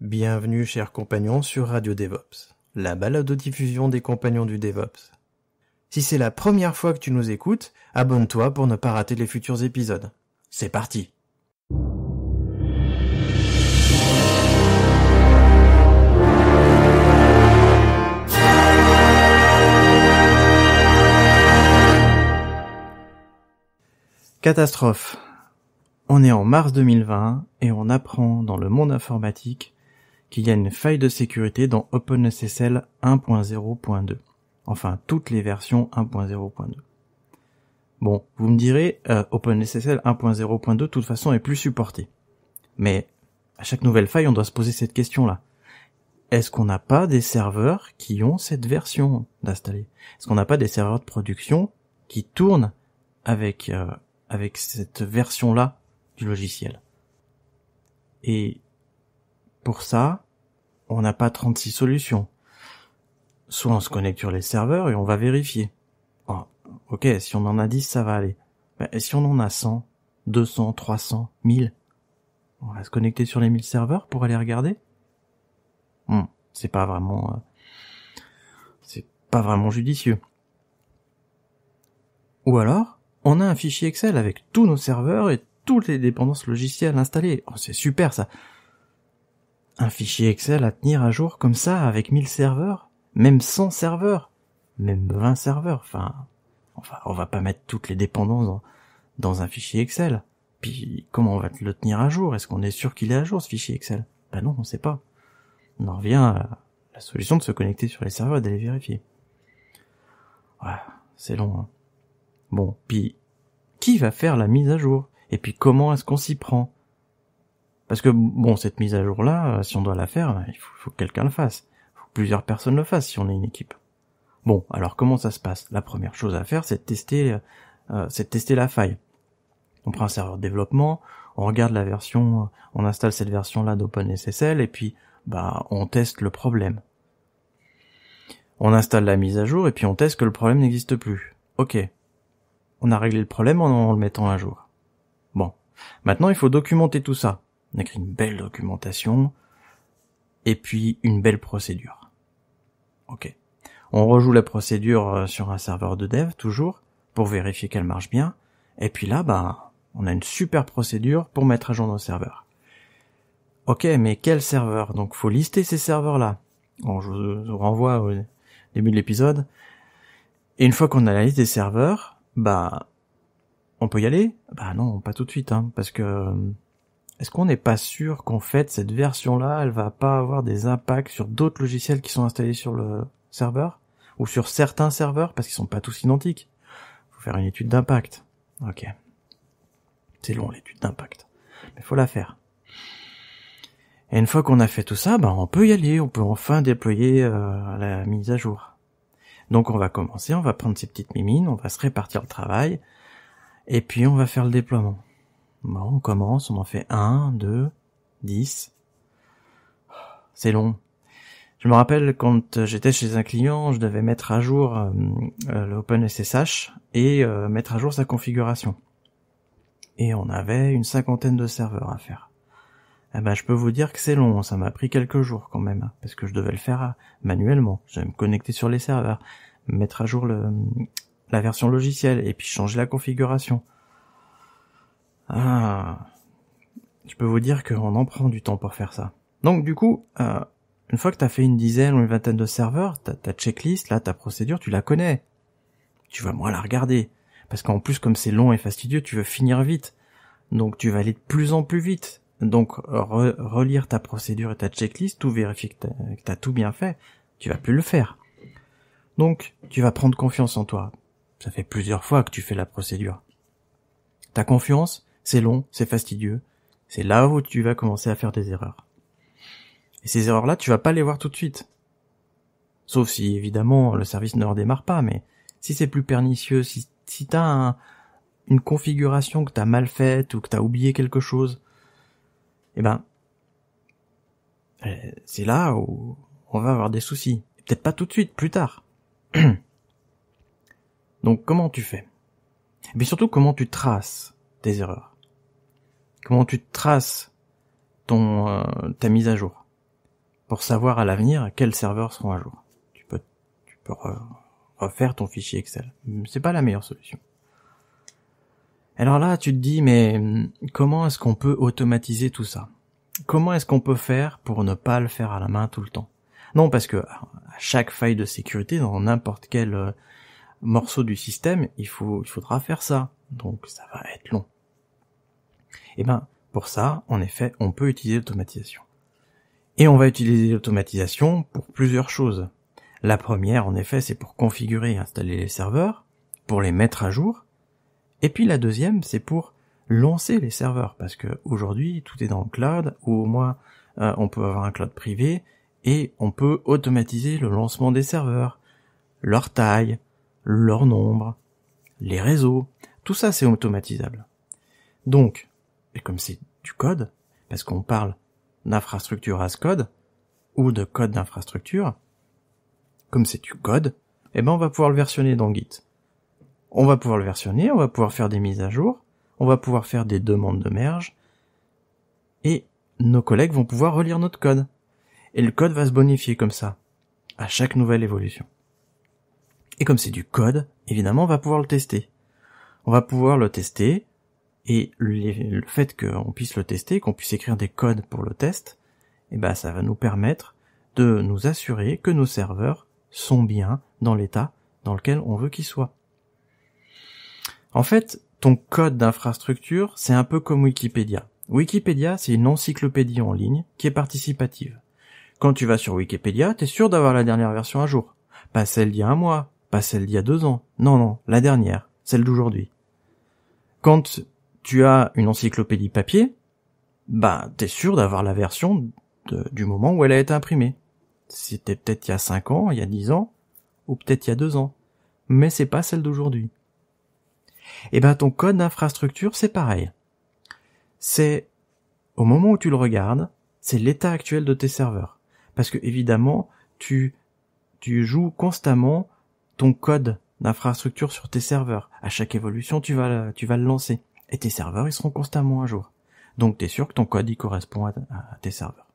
Bienvenue chers compagnons sur Radio DevOps, la balade de diffusion des compagnons du DevOps. Si c'est la première fois que tu nous écoutes, abonne-toi pour ne pas rater les futurs épisodes. C'est parti Catastrophe. On est en mars 2020 et on apprend dans le monde informatique qu'il y a une faille de sécurité dans OpenSSL 1.0.2. Enfin, toutes les versions 1.0.2. Bon, vous me direz, euh, OpenSSL 1.0.2 de toute façon est plus supporté. Mais à chaque nouvelle faille, on doit se poser cette question-là. Est-ce qu'on n'a pas des serveurs qui ont cette version d'installer Est-ce qu'on n'a pas des serveurs de production qui tournent avec euh, avec cette version-là du logiciel Et pour ça, on n'a pas 36 solutions. Soit on se connecte sur les serveurs et on va vérifier. Oh, ok, si on en a 10, ça va aller. Mais ben, et si on en a 100, 200, 300, 1000 On va se connecter sur les 1000 serveurs pour aller regarder hmm, C'est pas vraiment... Euh, c'est pas vraiment judicieux. Ou alors, on a un fichier Excel avec tous nos serveurs et toutes les dépendances logicielles installées. Oh, c'est super ça un fichier Excel à tenir à jour comme ça, avec 1000 serveurs Même 100 serveurs Même 20 serveurs Enfin, enfin, on va pas mettre toutes les dépendances dans, un fichier Excel. Puis comment on va le tenir à jour Est-ce qu'on est sûr qu'il est à jour ce fichier Excel Ben non, on sait pas. On en revient à la solution de se connecter sur les serveurs et d'aller vérifier. Ouais, c'est long. Hein. Bon, puis qui va faire la mise à jour Et puis comment est-ce qu'on s'y prend parce que bon, cette mise à jour là, euh, si on doit la faire, il faut, que quelqu'un le fasse. Il faut que plusieurs personnes le fassent si on est une équipe. Bon, alors comment ça se passe La première chose à faire, c'est de tester, euh, euh, c'est tester la faille. On prend un serveur de développement, on regarde la version, on installe cette version là d'OpenSSL et puis bah on teste le problème. On installe la mise à jour et puis on teste que le problème n'existe plus. Ok. On a réglé le problème en le mettant à jour. Bon. Maintenant, il faut documenter tout ça on écrit une belle documentation, et puis une belle procédure. Ok. On rejoue la procédure euh, sur un serveur de dev, toujours, pour vérifier qu'elle marche bien, et puis là, bah, on a une super procédure pour mettre à jour nos serveurs. Ok, mais quel serveur Donc faut lister ces serveurs-là. Bon, je vous renvoie au début de l'épisode. Et une fois qu'on a la liste des serveurs, bah on peut y aller Bah non, pas tout de suite, hein, parce que euh, est-ce qu'on n'est pas sûr qu'en fait cette version-là, elle va pas avoir des impacts sur d'autres logiciels qui sont installés sur le serveur ou sur certains serveurs parce qu'ils sont pas tous identiques Faut faire une étude d'impact. Ok, c'est long l'étude d'impact, mais faut la faire. Et une fois qu'on a fait tout ça, ben, on peut y aller, on peut enfin déployer euh, la mise à jour. Donc on va commencer, on va prendre ces petites mimines, on va se répartir le travail, et puis on va faire le déploiement. Bon, on commence, on en fait 1, 2, 10. C'est long. Je me rappelle quand euh, j'étais chez un client, je devais mettre à jour le euh, euh, l'OpenSSH et mettre à jour sa configuration. Et on avait une cinquantaine de serveurs à faire. Eh ben, je peux vous dire que c'est long, ça m'a pris quelques jours quand même, hein, parce que je devais le faire hein, manuellement. je devais me connecter sur les serveurs, mettre à jour le, la version logicielle et puis changer la configuration. Ah, je peux vous dire qu'on en prend du temps pour faire ça. Donc du coup, euh, une fois que t'as fait une dizaine ou une vingtaine de serveurs, ta, checklist, là, ta procédure, tu la connais. Tu vas moins la regarder. Parce qu'en plus, comme c'est long et fastidieux, tu veux finir vite. Donc tu vas aller de plus en plus vite. Donc relire ta procédure et ta checklist, tout vérifier que t'as as tout bien fait, tu vas plus le faire. Donc tu vas prendre confiance en toi. Ça fait plusieurs fois que tu fais la procédure. Ta confiance, c'est long, c'est fastidieux. C'est là où tu vas commencer à faire des erreurs. Et ces erreurs-là, tu vas pas les voir tout de suite. Sauf si, évidemment, le service ne redémarre pas, mais si c'est plus pernicieux, si, tu t'as une configuration que t'as mal faite ou que t'as oublié quelque chose, eh ben, euh, c'est là où on va avoir des soucis. Peut-être pas tout de suite, plus tard. Donc comment tu fais Mais surtout comment tu traces tes erreurs Comment tu traces ton euh, ta mise à jour pour savoir à l'avenir quels serveurs seront à jour. Tu peux tu peux refaire ton fichier Excel. C'est pas la meilleure solution. Alors là, tu te dis mais hmm, comment est-ce qu'on peut automatiser tout ça Comment est-ce qu'on peut faire pour ne pas le faire à la main tout le temps Non, parce que ah, à chaque faille de sécurité dans n'importe quel euh, morceau du système, il faut il faudra faire ça. Donc ça va être long. Eh bien, pour ça, en effet, on peut utiliser l'automatisation. Et on va utiliser l'automatisation pour plusieurs choses. La première, en effet, c'est pour configurer et installer les serveurs, pour les mettre à jour. Et puis la deuxième, c'est pour lancer les serveurs, parce que aujourd'hui, tout est dans le cloud, ou au moins, euh, on peut avoir un cloud privé, et on peut automatiser le lancement des serveurs, leur taille, leur nombre, les réseaux. Tout ça, c'est automatisable. Donc, et comme c'est du code, parce qu'on parle d'infrastructure as code, ou de code d'infrastructure, comme c'est du code, eh ben on va pouvoir le versionner dans Git. On va pouvoir le versionner, on va pouvoir faire des mises à jour, on va pouvoir faire des demandes de merge, et nos collègues vont pouvoir relire notre code. Et le code va se bonifier comme ça, à chaque nouvelle évolution. Et comme c'est du code, évidemment, on va pouvoir le tester. On va pouvoir le tester et le fait qu'on puisse le tester, qu'on puisse écrire des codes pour le test, eh ben, ça va nous permettre de nous assurer que nos serveurs sont bien dans l'état dans lequel on veut qu'ils soient. En fait, ton code d'infrastructure, c'est un peu comme Wikipédia. Wikipédia, c'est une encyclopédie en ligne qui est participative. Quand tu vas sur Wikipédia, t'es sûr d'avoir la dernière version à jour. Pas celle d'il y a un mois, pas celle d'il y a deux ans. Non, non, la dernière, celle d'aujourd'hui. Quand tu as une encyclopédie papier, bah t'es sûr d'avoir la version du moment où elle a été imprimée. C'était peut-être il y a 5 ans, il y a 10 ans, ou peut-être il y a 2 ans. Mais c'est pas celle d'aujourd'hui. Et eh ben ton code d'infrastructure, c'est pareil. C'est au moment où tu le regardes, c'est l'état actuel de tes serveurs. Parce que évidemment, tu tu joues constamment ton code d'infrastructure sur tes serveurs. À chaque évolution, tu vas tu vas le lancer et tes serveurs, ils seront constamment à jour. Donc tu es sûr que ton code, y correspond à, tes serveurs.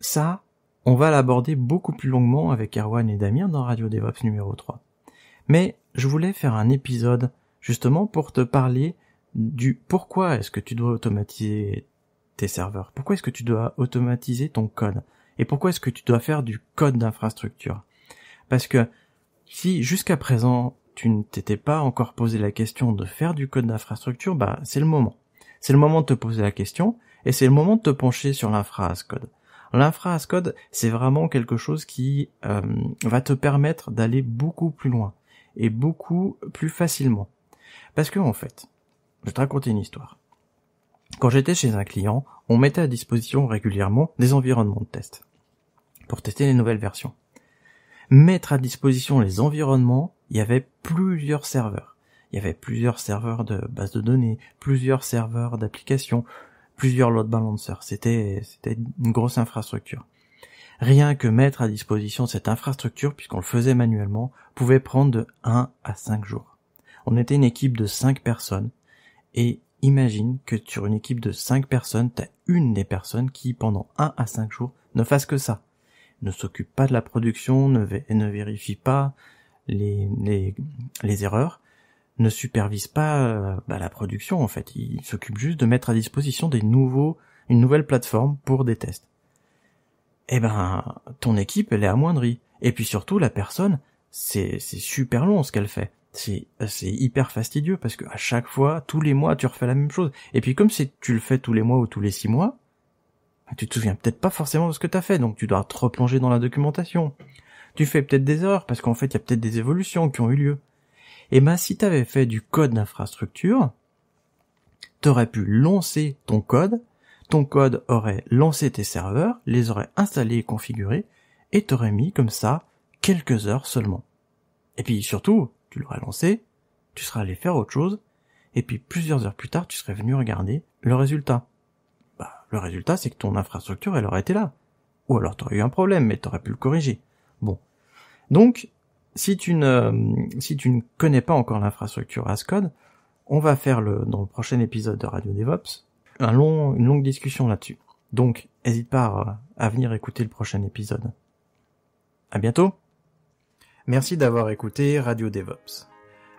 Ça, on va l'aborder beaucoup plus longuement avec Erwan et Damien dans Radio DevOps numéro 3. Mais je voulais faire un épisode justement pour te parler du pourquoi est-ce que tu dois automatiser tes serveurs, pourquoi est-ce que tu dois automatiser ton code, et pourquoi est-ce que tu dois faire du code d'infrastructure. Parce que si jusqu'à présent tu ne t'étais pas encore posé la question de faire du code d'infrastructure, bah, c'est le moment. C'est le moment de te poser la question et c'est le moment de te pencher sur linfra code. L'infra code, c'est vraiment quelque chose qui euh, va te permettre d'aller beaucoup plus loin et beaucoup plus facilement. Parce que en fait, je vais te raconter une histoire. Quand j'étais chez un client, on mettait à disposition régulièrement des environnements de test pour tester les nouvelles versions. Mettre à disposition les environnements, il y avait plusieurs serveurs. Il y avait plusieurs serveurs de base de données, plusieurs serveurs d'applications, plusieurs load balancers. C'était, c'était une grosse infrastructure. Rien que mettre à disposition cette infrastructure, puisqu'on le faisait manuellement, pouvait prendre de 1 à 5 jours. On était une équipe de 5 personnes, et imagine que sur une équipe de 5 personnes, t'as une des personnes qui, pendant 1 à 5 jours, ne fasse que ça. Ne s'occupe pas de la production, ne, ne vérifie pas, les, les, erreurs, ne supervise pas euh, bah, la production en fait. ils s'occupent juste de mettre à disposition des nouveaux, une nouvelle plateforme pour des tests. Eh ben, ton équipe elle est amoindrie. Et puis surtout la personne, c'est c'est super long ce qu'elle fait. C'est c'est hyper fastidieux parce que à chaque fois, tous les mois, tu refais la même chose. Et puis comme c'est tu le fais tous les mois ou tous les six mois, tu te souviens peut-être pas forcément de ce que t'as fait, donc tu dois te replonger dans la documentation tu fais peut-être des erreurs parce qu'en fait il y a peut-être des évolutions qui ont eu lieu. Et eh ben si tu avais fait du code d'infrastructure, tu aurais pu lancer ton code, ton code aurait lancé tes serveurs, les aurait installés et configurés, et t'aurais mis comme ça quelques heures seulement. Et puis surtout, tu l'aurais lancé, tu serais allé faire autre chose, et puis plusieurs heures plus tard, tu serais venu regarder le résultat. Bah, le résultat, c'est que ton infrastructure, elle aurait été là. Ou alors t'aurais eu un problème, mais t'aurais pu le corriger. Bon. Donc, si tu ne, si tu ne connais pas encore l'infrastructure ASCODE, on va faire le, dans le prochain épisode de Radio DevOps, un long, une longue discussion là-dessus. Donc, n'hésite pas euh, à venir écouter le prochain épisode. À bientôt! Merci d'avoir écouté Radio DevOps.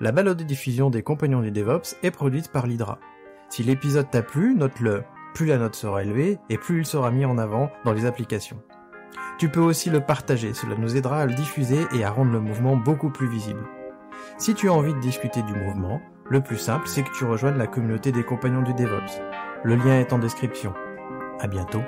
La balade de diffusion des compagnons du DevOps est produite par l'Hydra. Si l'épisode t'a plu, note-le. Plus la note sera élevée et plus il sera mis en avant dans les applications. Tu peux aussi le partager, cela nous aidera à le diffuser et à rendre le mouvement beaucoup plus visible. Si tu as envie de discuter du mouvement, le plus simple, c'est que tu rejoignes la communauté des compagnons du DevOps. Le lien est en description. À bientôt